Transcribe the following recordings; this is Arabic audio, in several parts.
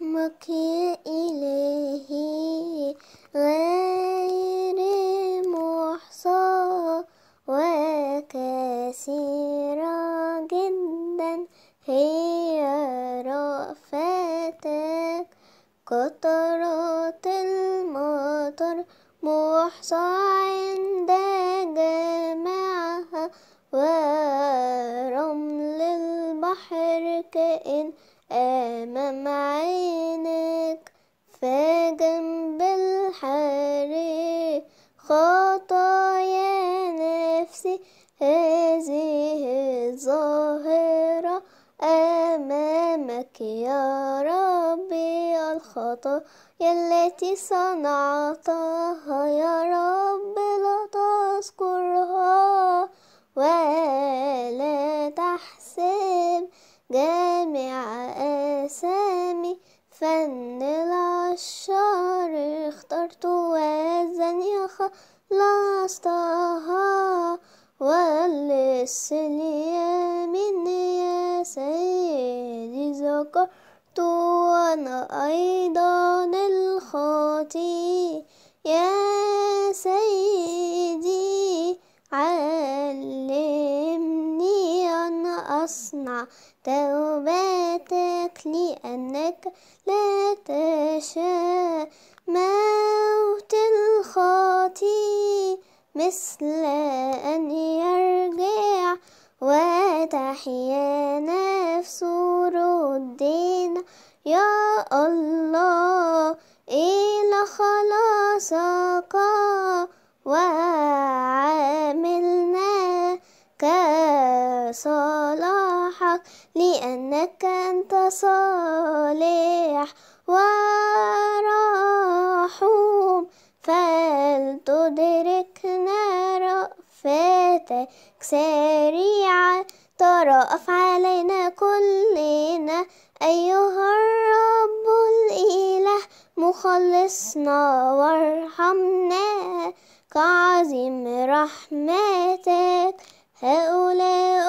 حكمك إلهي غير محصى وكثيرة جدا هي رأفتك قطرات المطر محصى عندك نفس هذه الظاهرة أمامك يا ربي الخطايا التي صنعتها يا رب لا تذكرها ولا تحسب جميع أسامي فن العشار اخترت وزن يخلصتها والسنيا من يا سيدي ذكرت وأنا أيضا الخاطي يا سيدي علمني أن أصنع توبتك لأنك لا تشاء موت الخاطي مثل أني فتحيانا في سور الدين يا الله إلى خلاصك وعاملنا كصلاحك لأنك أنت صالح ورحوم فلتدركنا رأفتك سريع ترى أفعالنا كلنا أيها الرب الإله مخلصنا وارحمنا كعظيم رحمتك هؤلاء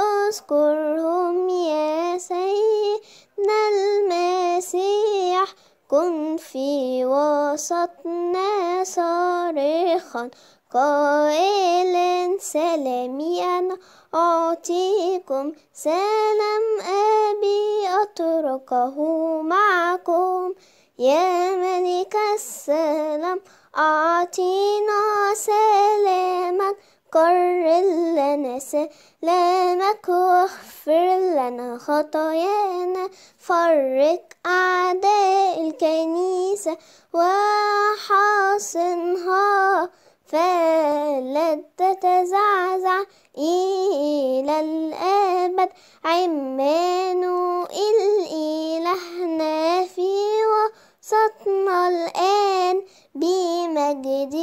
وسطنا صارخا قائلا سلامي أنا أعطيكم سلام أبي أتركه معكم يا ملك السلام أعطينا سلاما قر لنا سلامك واغفر لنا خطايانا فرق أعداء الكنيسة ليس وحاصنها فلت تتزعزع إلى الأبد عمانو الإلهنا في وسطنا الآن بمجد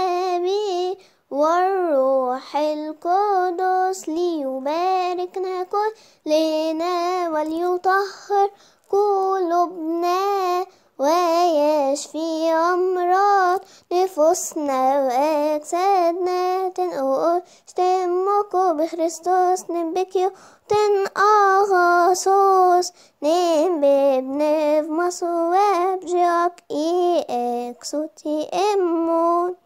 أبي والروح القدس ليباركنا كلنا وليطهر قلوبنا نفوسنا وأجسادنا تنقول دمكوا بخريستوس نبكيو تنقاصوس نبب نفمسو وابجيك إي إكسوتي إمون